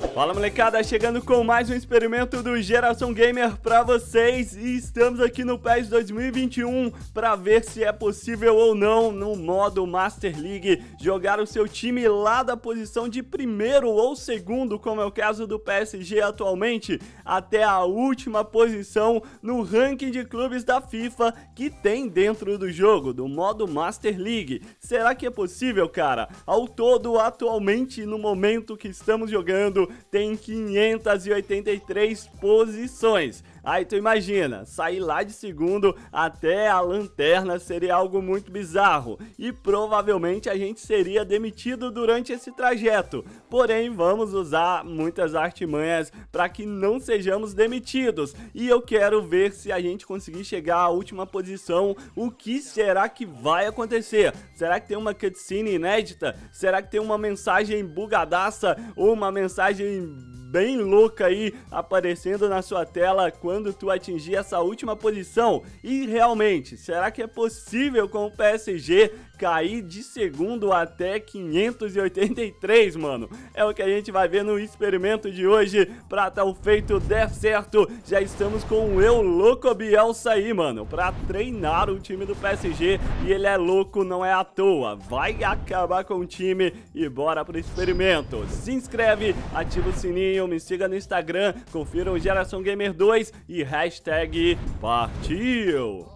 to Fala molecada, chegando com mais um experimento do Geração Gamer pra vocês e estamos aqui no PES 2021 para ver se é possível ou não no modo Master League jogar o seu time lá da posição de primeiro ou segundo, como é o caso do PSG atualmente, até a última posição no ranking de clubes da FIFA que tem dentro do jogo, do modo Master League. Será que é possível, cara? Ao todo, atualmente, no momento que estamos jogando, tem 583 posições. Aí tu imagina, sair lá de segundo até a lanterna seria algo muito bizarro e provavelmente a gente seria demitido durante esse trajeto. Porém, vamos usar muitas artimanhas para que não sejamos demitidos. E eu quero ver se a gente conseguir chegar à última posição, o que será que vai acontecer? Será que tem uma cutscene inédita? Será que tem uma mensagem bugadaça ou uma mensagem bem louca aí aparecendo na sua tela quando tu atingir essa última posição. E realmente, será que é possível com o PSG cair de segundo até 583, mano. É o que a gente vai ver no experimento de hoje pra tal tá feito der certo. Já estamos com o Eu Louco Bielsa aí, mano, pra treinar o time do PSG e ele é louco, não é à toa. Vai acabar com o time e bora pro experimento. Se inscreve, ativa o sininho, me siga no Instagram, confira o Geração Gamer 2 e hashtag partiu!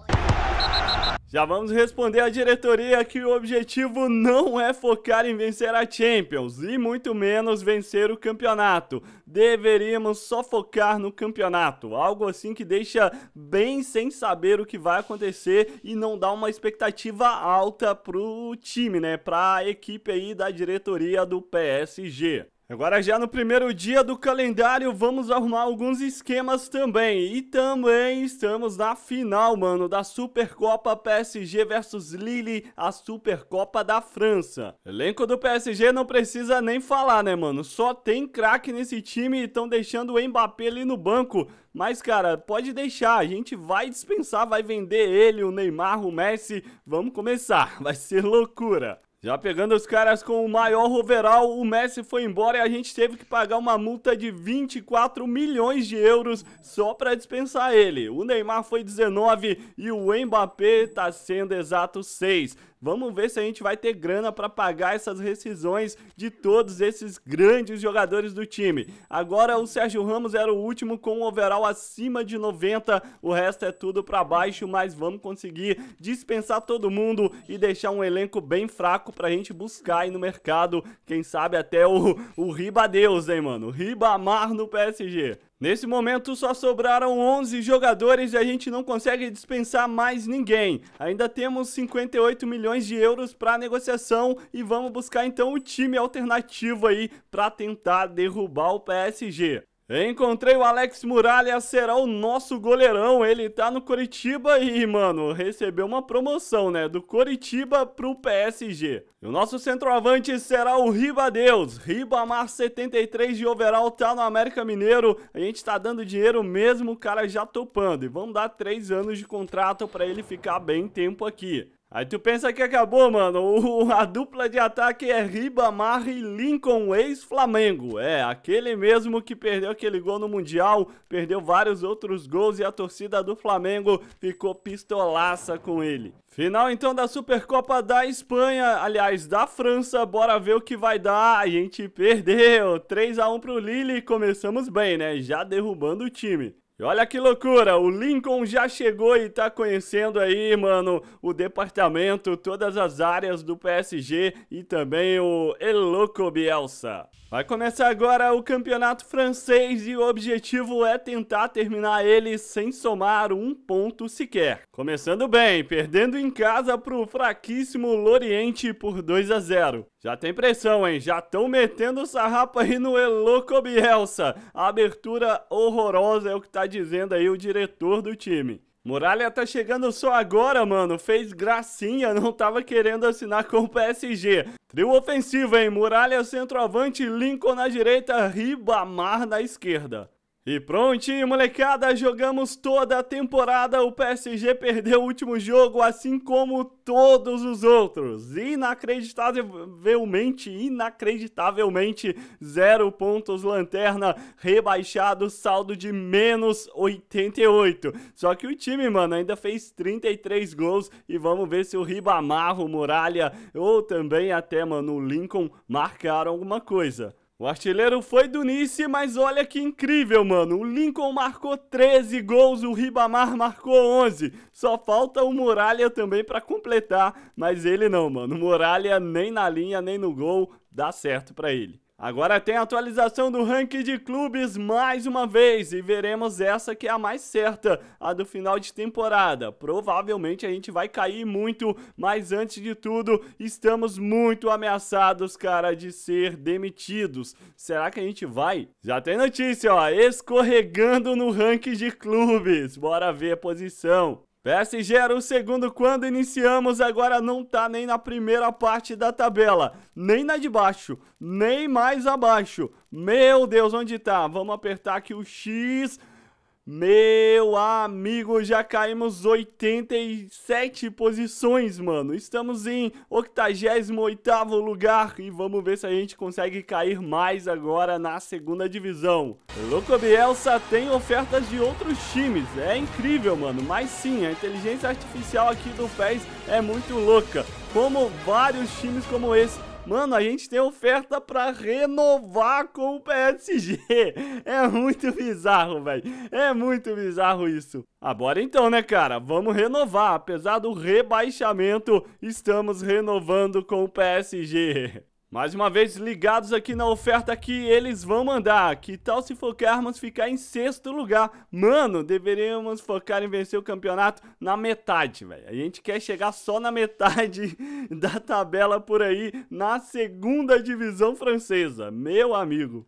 Já vamos responder à diretoria que o objetivo não é focar em vencer a Champions e muito menos vencer o campeonato. Deveríamos só focar no campeonato, algo assim que deixa bem sem saber o que vai acontecer e não dá uma expectativa alta pro time, né? Pra equipe aí da diretoria do PSG. Agora já no primeiro dia do calendário, vamos arrumar alguns esquemas também. E também estamos na final, mano, da Supercopa PSG versus Lille, a Supercopa da França. Elenco do PSG não precisa nem falar, né, mano? Só tem craque nesse time e estão deixando o Mbappé ali no banco. Mas, cara, pode deixar, a gente vai dispensar, vai vender ele, o Neymar, o Messi. Vamos começar, vai ser loucura. Já pegando os caras com o maior overall, o Messi foi embora e a gente teve que pagar uma multa de 24 milhões de euros só para dispensar ele. O Neymar foi 19 e o Mbappé está sendo exato 6. Vamos ver se a gente vai ter grana para pagar essas rescisões de todos esses grandes jogadores do time. Agora o Sérgio Ramos era o último com um overall acima de 90, o resto é tudo para baixo, mas vamos conseguir dispensar todo mundo e deixar um elenco bem fraco para a gente buscar aí no mercado, quem sabe até o, o Riba Deus, hein, mano? Ribamar no PSG. Nesse momento só sobraram 11 jogadores e a gente não consegue dispensar mais ninguém. Ainda temos 58 milhões de euros para negociação e vamos buscar então o time alternativo aí para tentar derrubar o PSG. Encontrei o Alex Muralha, será o nosso goleirão. Ele tá no Coritiba e, mano, recebeu uma promoção, né? Do Coritiba pro PSG. E o nosso centroavante será o Ribadeus. Ribamar 73 de overall tá no América Mineiro. A gente tá dando dinheiro mesmo, o cara já topando. E vamos dar 3 anos de contrato para ele ficar bem tempo aqui. Aí tu pensa que acabou, mano. O, a dupla de ataque é Ribamar e Lincoln, ex-Flamengo. É, aquele mesmo que perdeu aquele gol no Mundial, perdeu vários outros gols e a torcida do Flamengo ficou pistolaça com ele. Final então da Supercopa da Espanha, aliás, da França, bora ver o que vai dar. A gente perdeu 3 a 1 pro Lille, começamos bem, né? Já derrubando o time. E olha que loucura, o Lincoln já chegou e tá conhecendo aí, mano, o departamento, todas as áreas do PSG e também o Eloco Bielsa. Vai começar agora o campeonato francês e o objetivo é tentar terminar ele sem somar um ponto sequer. Começando bem, perdendo em casa pro fraquíssimo Loriente por 2 a 0. Já tem pressão, hein? Já estão metendo o sarrafo aí no Eloco Bielsa. abertura horrorosa é o que tá dizendo aí o diretor do time. Muralha tá chegando só agora, mano. Fez gracinha, não tava querendo assinar com o PSG. Trio ofensivo, hein? Muralha centroavante, Lincoln na direita, Ribamar na esquerda. E prontinho, molecada, jogamos toda a temporada. O PSG perdeu o último jogo, assim como todos os outros. Inacreditavelmente, inacreditavelmente, zero pontos, lanterna, rebaixado, saldo de menos 88. Só que o time, mano, ainda fez 33 gols e vamos ver se o Ribamar, o Muralha ou também até, mano, o Lincoln marcaram alguma coisa. O artilheiro foi do Nice, mas olha que incrível, mano. O Lincoln marcou 13 gols, o Ribamar marcou 11. Só falta o Muralha também para completar, mas ele não, mano. Muralha nem na linha, nem no gol, dá certo para ele. Agora tem a atualização do ranking de clubes mais uma vez e veremos essa que é a mais certa, a do final de temporada. Provavelmente a gente vai cair muito, mas antes de tudo, estamos muito ameaçados, cara, de ser demitidos. Será que a gente vai? Já tem notícia, ó, escorregando no ranking de clubes. Bora ver a posição. PSG era o segundo quando iniciamos, agora não tá nem na primeira parte da tabela, nem na de baixo, nem mais abaixo. Meu Deus, onde tá? Vamos apertar aqui o X meu amigo, já caímos 87 posições, mano. Estamos em 88 lugar e vamos ver se a gente consegue cair mais agora na segunda divisão. Louco Bielsa tem ofertas de outros times. É incrível, mano. Mas sim, a inteligência artificial aqui do PES é muito louca. Como vários times como esse Mano, a gente tem oferta pra renovar com o PSG. É muito bizarro, velho. É muito bizarro isso. Agora então, né, cara? Vamos renovar. Apesar do rebaixamento, estamos renovando com o PSG. Mais uma vez ligados aqui na oferta que eles vão mandar. Que tal se focarmos ficar em sexto lugar? Mano, deveríamos focar em vencer o campeonato na metade, velho. A gente quer chegar só na metade da tabela por aí, na segunda divisão francesa, meu amigo.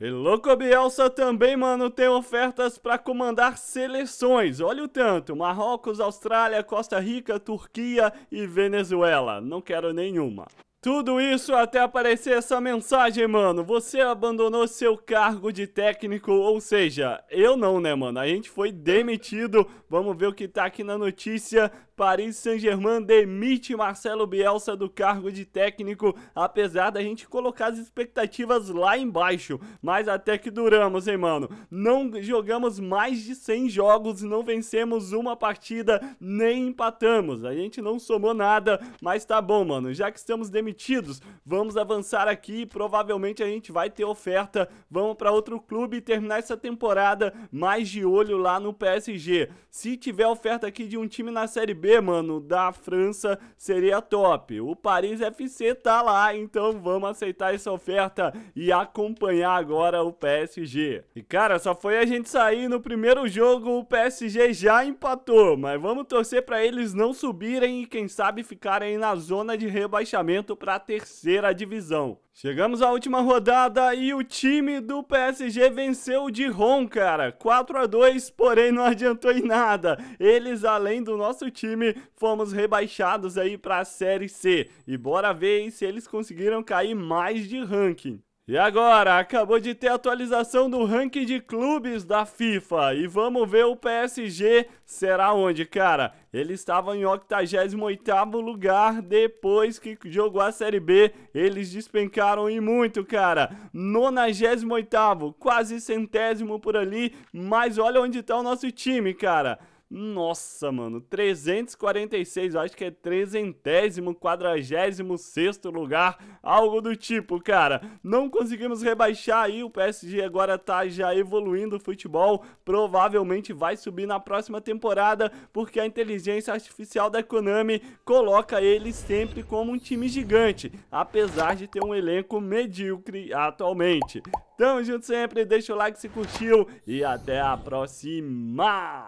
E Louco Bielsa também, mano, tem ofertas para comandar seleções. Olha o tanto: Marrocos, Austrália, Costa Rica, Turquia e Venezuela. Não quero nenhuma. Tudo isso até aparecer essa mensagem, mano. Você abandonou seu cargo de técnico, ou seja, eu não, né, mano? A gente foi demitido. Vamos ver o que tá aqui na notícia. Paris Saint-Germain demite Marcelo Bielsa do cargo de técnico, apesar da gente colocar as expectativas lá embaixo. Mas até que duramos, hein, mano? Não jogamos mais de 100 jogos, não vencemos uma partida, nem empatamos. A gente não somou nada, mas tá bom, mano. Já que estamos demitidos, vamos avançar aqui. Provavelmente a gente vai ter oferta. Vamos para outro clube e terminar essa temporada mais de olho lá no PSG. Se tiver oferta aqui de um time na Série B, B, mano, da França seria top. O Paris FC tá lá, então vamos aceitar essa oferta e acompanhar agora o PSG. E cara, só foi a gente sair no primeiro jogo, o PSG já empatou, mas vamos torcer para eles não subirem e quem sabe ficarem na zona de rebaixamento para a terceira divisão. Chegamos à última rodada e o time do PSG venceu de Ron, cara. 4 a 2, porém não adiantou em nada. Eles, além do nosso time, fomos rebaixados aí para a Série C. E bora ver se eles conseguiram cair mais de ranking. E agora, acabou de ter atualização do ranking de clubes da FIFA e vamos ver o PSG será onde, cara? Ele estava em 88 lugar depois que jogou a Série B, eles despencaram e muito, cara. 98 quase centésimo por ali, mas olha onde está o nosso time, cara. Nossa, mano, 346, eu acho que é trezentésimo, quadragésimo sexto lugar, algo do tipo, cara. Não conseguimos rebaixar aí, o PSG agora tá já evoluindo o futebol, provavelmente vai subir na próxima temporada, porque a inteligência artificial da Konami coloca ele sempre como um time gigante, apesar de ter um elenco medíocre atualmente. Tamo junto sempre, deixa o like se curtiu e até a próxima!